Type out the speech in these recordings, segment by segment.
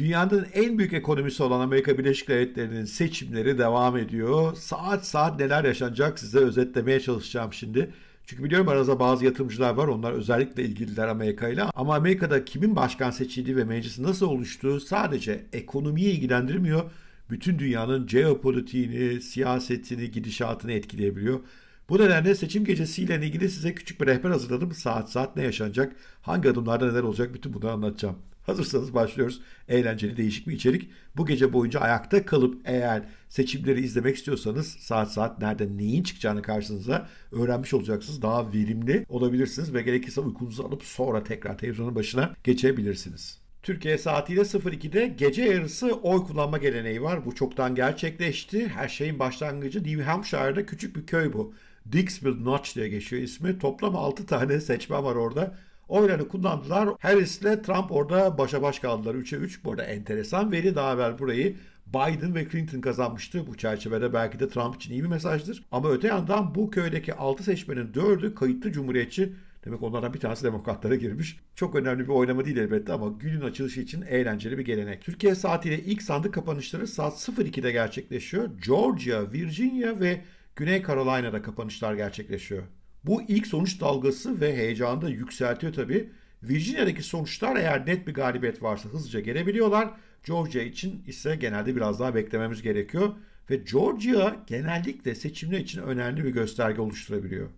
Dünyanın en büyük ekonomisi olan Amerika Birleşik Devletleri'nin seçimleri devam ediyor. Saat saat neler yaşanacak size özetlemeye çalışacağım şimdi. Çünkü biliyorum aranızda bazı yatırımcılar var. Onlar özellikle ilgililer Amerika ile. Ama Amerika'da kimin başkan seçildiği ve meclisi nasıl oluştuğu sadece ekonomiyi ilgilendirmiyor. Bütün dünyanın jeopolitiğini, siyasetini, gidişatını etkileyebiliyor. Bu nedenle seçim gecesiyle ilgili size küçük bir rehber hazırladım. Saat saat ne yaşanacak, hangi adımlarda neler olacak bütün bunları anlatacağım. Hazırsanız başlıyoruz. Eğlenceli değişik bir içerik. Bu gece boyunca ayakta kalıp eğer seçimleri izlemek istiyorsanız saat saat nerede neyin çıkacağını karşınıza öğrenmiş olacaksınız. Daha verimli olabilirsiniz ve gerekirse uykunuzu alıp sonra tekrar televizyonun başına geçebilirsiniz. Türkiye saatiyle 02'de gece yarısı oy kullanma geleneği var. Bu çoktan gerçekleşti. Her şeyin başlangıcı New Hampshire'da küçük bir köy bu. Dixville Notch diye geçiyor ismi. Toplam 6 tane seçmen var orada oylarını kullandılar. Harris ile Trump orada başa baş kaldılar. 3'e 3. Bu arada enteresan veri daha evvel burayı Biden ve Clinton kazanmıştı. Bu çerçevede belki de Trump için iyi bir mesajdır. Ama öte yandan bu köydeki 6 seçmenin 4'ü kayıtlı cumhuriyetçi. Demek onlardan bir tanesi demokratlara girmiş. Çok önemli bir oynama değil elbette ama günün açılışı için eğlenceli bir gelenek. Türkiye saatiyle ilk sandık kapanışları saat 02'de gerçekleşiyor. Georgia, Virginia ve Güney Carolina'da kapanışlar gerçekleşiyor. Bu ilk sonuç dalgası ve heyecanı da yükseltiyor tabi. Virginia'daki sonuçlar eğer net bir galibiyet varsa hızlıca gelebiliyorlar. Georgia için ise genelde biraz daha beklememiz gerekiyor. Ve Georgia genellikle seçimler için önemli bir gösterge oluşturabiliyor.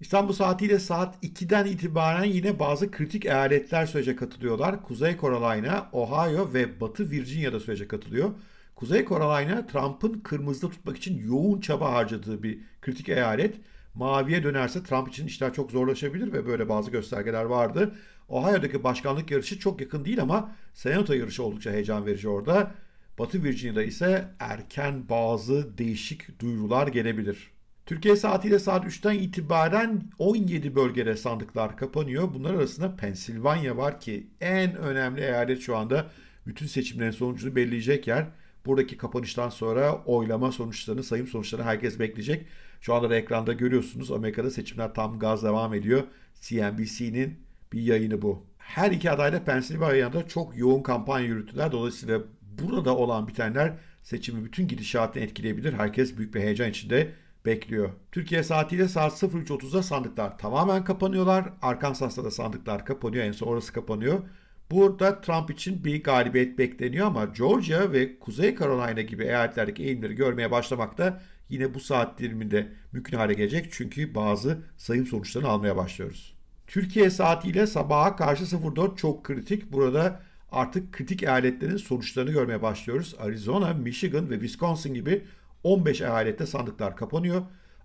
İstanbul saatiyle saat 2'den itibaren yine bazı kritik eyaletler sürece katılıyorlar. Kuzey Carolina, Ohio ve Batı Virginia'da sürece katılıyor. Kuzey Carolina, Trump'ın kırmızıda tutmak için yoğun çaba harcadığı bir kritik eyalet maviye dönerse Trump için işler çok zorlaşabilir ve böyle bazı göstergeler vardı. Ohio'daki başkanlık yarışı çok yakın değil ama senato yarışı oldukça heyecan verici orada. Batı Virginia'da ise erken bazı değişik duyurular gelebilir. Türkiye saatiyle saat 3'ten itibaren 17 bölgede sandıklar kapanıyor. Bunlar arasında Pensilvanya var ki en önemli eyalet şu anda bütün seçimlerin sonucunu belirleyecek yer. Buradaki kapanıştan sonra oylama sonuçlarını, sayım sonuçlarını herkes bekleyecek. Şu anda da ekranda görüyorsunuz Amerika'da seçimler tam gaz devam ediyor. CNBC'nin bir yayını bu. Her iki aday da Pensilvanya'da çok yoğun kampanya yürüttüler. Dolayısıyla burada olan bitenler seçimi bütün gidişatını etkileyebilir. Herkes büyük bir heyecan içinde bekliyor. Türkiye saatiyle saat 03.30'da sandıklar tamamen kapanıyorlar. Arkansas'ta da sandıklar kapanıyor. En son orası kapanıyor. Burada Trump için bir galibiyet bekleniyor ama Georgia ve Kuzey Carolina gibi eyaletlerdeki eğilimleri görmeye başlamak da yine bu saat diliminde mümkün hale gelecek. Çünkü bazı sayım sonuçlarını almaya başlıyoruz. Türkiye saatiyle sabaha karşı 04 çok kritik. Burada artık kritik eyaletlerin sonuçlarını görmeye başlıyoruz. Arizona, Michigan ve Wisconsin gibi 15 eyalette sandıklar kapanıyor.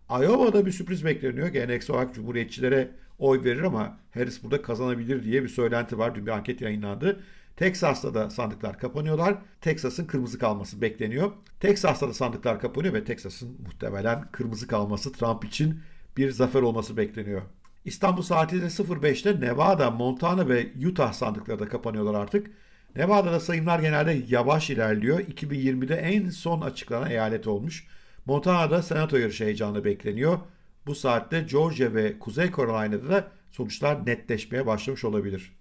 Iowa'da bir sürpriz bekleniyor ki olarak Oak Cumhuriyetçilere oy verir ama Harris burada kazanabilir diye bir söylenti var. Dün bir anket yayınlandı. Texas'ta da sandıklar kapanıyorlar. Texas'ın kırmızı kalması bekleniyor. Texas'ta da sandıklar kapanıyor ve Texas'ın muhtemelen kırmızı kalması Trump için bir zafer olması bekleniyor. İstanbul saatiyle 05'te Nevada, Montana ve Utah sandıkları da kapanıyorlar artık. Nevada'da sayımlar genelde yavaş ilerliyor. 2020'de en son açıklanan eyalet olmuş. Montana'da senato yarışı heyecanı bekleniyor. Bu saatte Georgia ve Kuzey Carolina'da da sonuçlar netleşmeye başlamış olabilir.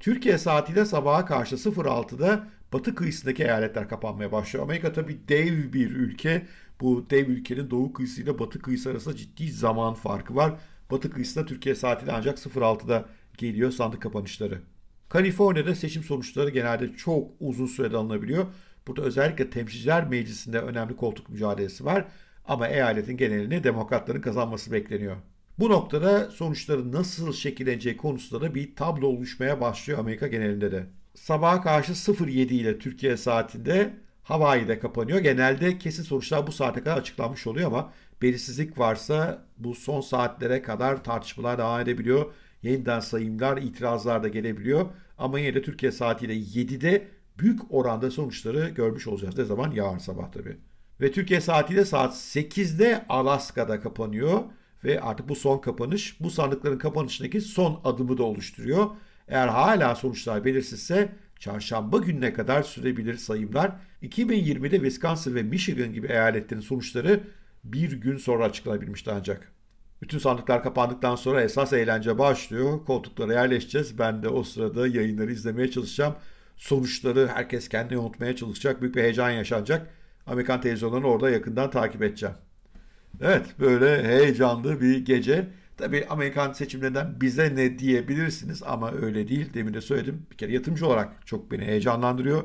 Türkiye saatiyle sabaha karşı 06'da batı kıyısındaki eyaletler kapanmaya başlıyor. Amerika tabi dev bir ülke. Bu dev ülkenin doğu kıyısıyla batı kıyısı arasında ciddi zaman farkı var. Batı kıyısında Türkiye saatiyle ancak 06'da geliyor sandık kapanışları. Kaliforniya'da seçim sonuçları genelde çok uzun sürede alınabiliyor. Burada özellikle temsilciler meclisinde önemli koltuk mücadelesi var ama eyaletin genelini demokratların kazanması bekleniyor. Bu noktada sonuçların nasıl şekilleneceği konusunda da bir tablo oluşmaya başlıyor Amerika genelinde de. Sabaha karşı 07 ile Türkiye saatinde Hawaii'de kapanıyor. Genelde kesin sonuçlar bu saate kadar açıklanmış oluyor ama belirsizlik varsa bu son saatlere kadar tartışmalar devam edebiliyor yeniden sayımlar, itirazlar da gelebiliyor. Ama yine de Türkiye saatiyle 7'de büyük oranda sonuçları görmüş olacağız. Ne zaman? Yarın sabah tabii. Ve Türkiye saatiyle saat 8'de Alaska'da kapanıyor. Ve artık bu son kapanış bu sandıkların kapanışındaki son adımı da oluşturuyor. Eğer hala sonuçlar belirsizse çarşamba gününe kadar sürebilir sayımlar. 2020'de Wisconsin ve Michigan gibi eyaletlerin sonuçları bir gün sonra açıklanabilmişti ancak. Bütün sandıklar kapandıktan sonra esas eğlence başlıyor. Koltuklara yerleşeceğiz. Ben de o sırada yayınları izlemeye çalışacağım. Sonuçları herkes kendini unutmaya çalışacak. Büyük bir heyecan yaşanacak. Amerikan televizyonlarını orada yakından takip edeceğim. Evet böyle heyecanlı bir gece. Tabii Amerikan seçimlerinden bize ne diyebilirsiniz ama öyle değil. Demin de söyledim. Bir kere yatırımcı olarak çok beni heyecanlandırıyor.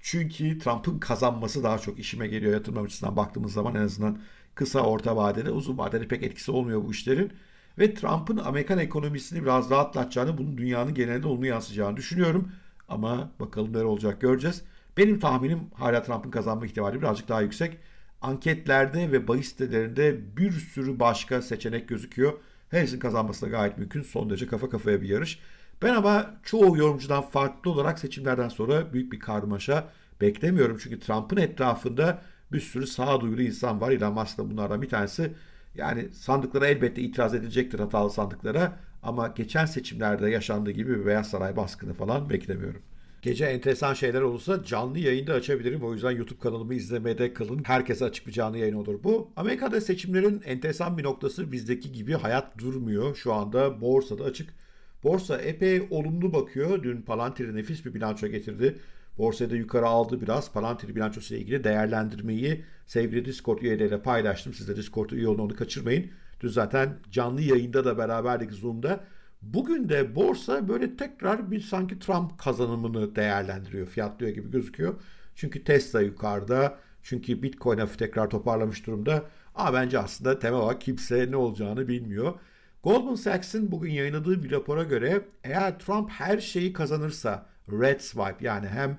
Çünkü Trump'ın kazanması daha çok işime geliyor yatırım açısından baktığımız zaman en azından Kısa orta vadede uzun vadede pek etkisi olmuyor bu işlerin. Ve Trump'ın Amerikan ekonomisini biraz rahatlatacağını, bunun dünyanın genelinde olumlu yansıyacağını düşünüyorum. Ama bakalım neler olacak göreceğiz. Benim tahminim hala Trump'ın kazanma ihtimali birazcık daha yüksek. Anketlerde ve bahis sitelerinde bir sürü başka seçenek gözüküyor. Harris'in kazanması da gayet mümkün. Son derece kafa kafaya bir yarış. Ben ama çoğu yorumcudan farklı olarak seçimlerden sonra büyük bir karmaşa beklemiyorum. Çünkü Trump'ın etrafında bir sürü sağduyulu insan var. Elon Musk da bunlardan bir tanesi. Yani sandıklara elbette itiraz edilecektir hatalı sandıklara ama geçen seçimlerde yaşandığı gibi bir Beyaz Saray baskını falan beklemiyorum. Gece enteresan şeyler olursa canlı yayında açabilirim. O yüzden YouTube kanalımı izlemede kalın. Herkese açık bir canlı yayın olur bu. Amerika'da seçimlerin enteresan bir noktası bizdeki gibi hayat durmuyor. Şu anda borsada açık. Borsa epey olumlu bakıyor. Dün Palantir nefis bir bilanço getirdi. Borsada yukarı aldı biraz. Palantir bilançosu ile ilgili değerlendirmeyi sevgili Discord üyeleriyle paylaştım. Siz de Discord'u üye olun onu kaçırmayın. Dün zaten canlı yayında da beraberdik Zoom'da. Bugün de borsa böyle tekrar bir sanki Trump kazanımını değerlendiriyor. Fiyatlıyor gibi gözüküyor. Çünkü Tesla yukarıda. Çünkü Bitcoin hafif tekrar toparlamış durumda. Ama bence aslında temel olarak kimse ne olacağını bilmiyor. Goldman Sachs'in bugün yayınladığı bir rapora göre eğer Trump her şeyi kazanırsa red swipe yani hem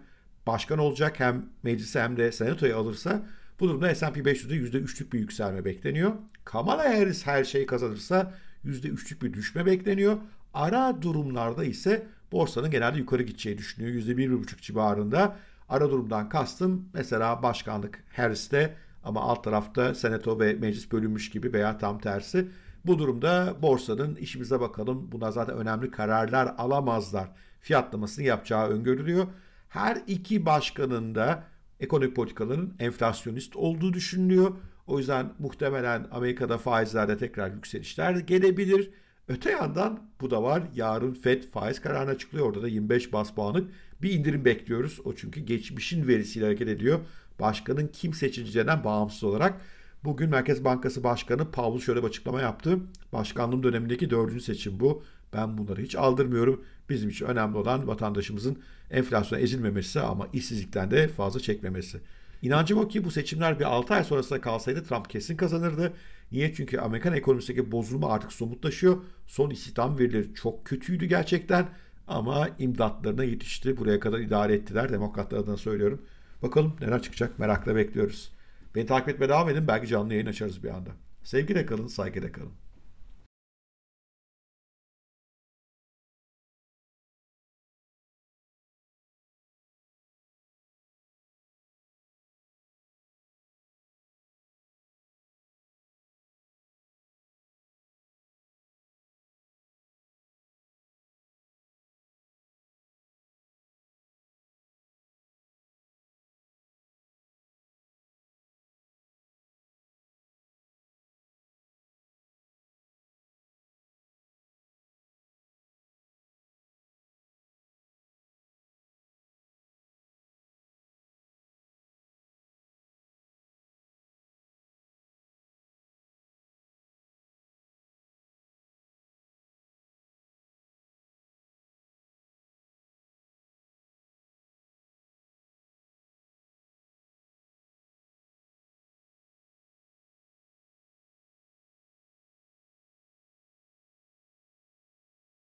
başkan olacak hem meclise hem de senatoyu alırsa bu durumda S&P 500'de %3'lük bir yükselme bekleniyor. Kamala Harris her şeyi kazanırsa %3'lük bir düşme bekleniyor. Ara durumlarda ise borsanın genelde yukarı gideceği düşünüyor. %1-1,5 civarında. Ara durumdan kastım mesela başkanlık Harris'te ama alt tarafta senato ve meclis bölünmüş gibi veya tam tersi. Bu durumda borsanın işimize bakalım buna zaten önemli kararlar alamazlar fiyatlamasını yapacağı öngörülüyor. Her iki başkanın da ekonomik politikaların enflasyonist olduğu düşünülüyor. O yüzden muhtemelen Amerika'da faizlerde tekrar yükselişler gelebilir. Öte yandan bu da var. Yarın FED faiz kararını açıklıyor. Orada da 25 bas puanlık bir indirim bekliyoruz. O çünkü geçmişin verisiyle hareket ediyor. Başkanın kim seçileceğinden bağımsız olarak Bugün Merkez Bankası Başkanı Paul şöyle bir açıklama yaptı. Başkanlığım dönemindeki dördüncü seçim bu. Ben bunları hiç aldırmıyorum. Bizim için önemli olan vatandaşımızın enflasyona ezilmemesi ama işsizlikten de fazla çekmemesi. İnancım o ki bu seçimler bir 6 ay sonrasında kalsaydı Trump kesin kazanırdı. Niye? Çünkü Amerikan ekonomisindeki bozulma artık somutlaşıyor. Son istihdam verileri çok kötüydü gerçekten ama imdatlarına yetişti. Buraya kadar idare ettiler. Demokratlar adına söylüyorum. Bakalım neler çıkacak merakla bekliyoruz. Beni takip etmeye devam edin. Belki canlı yayın açarız bir anda. Sevgiyle kalın, saygıyla kalın.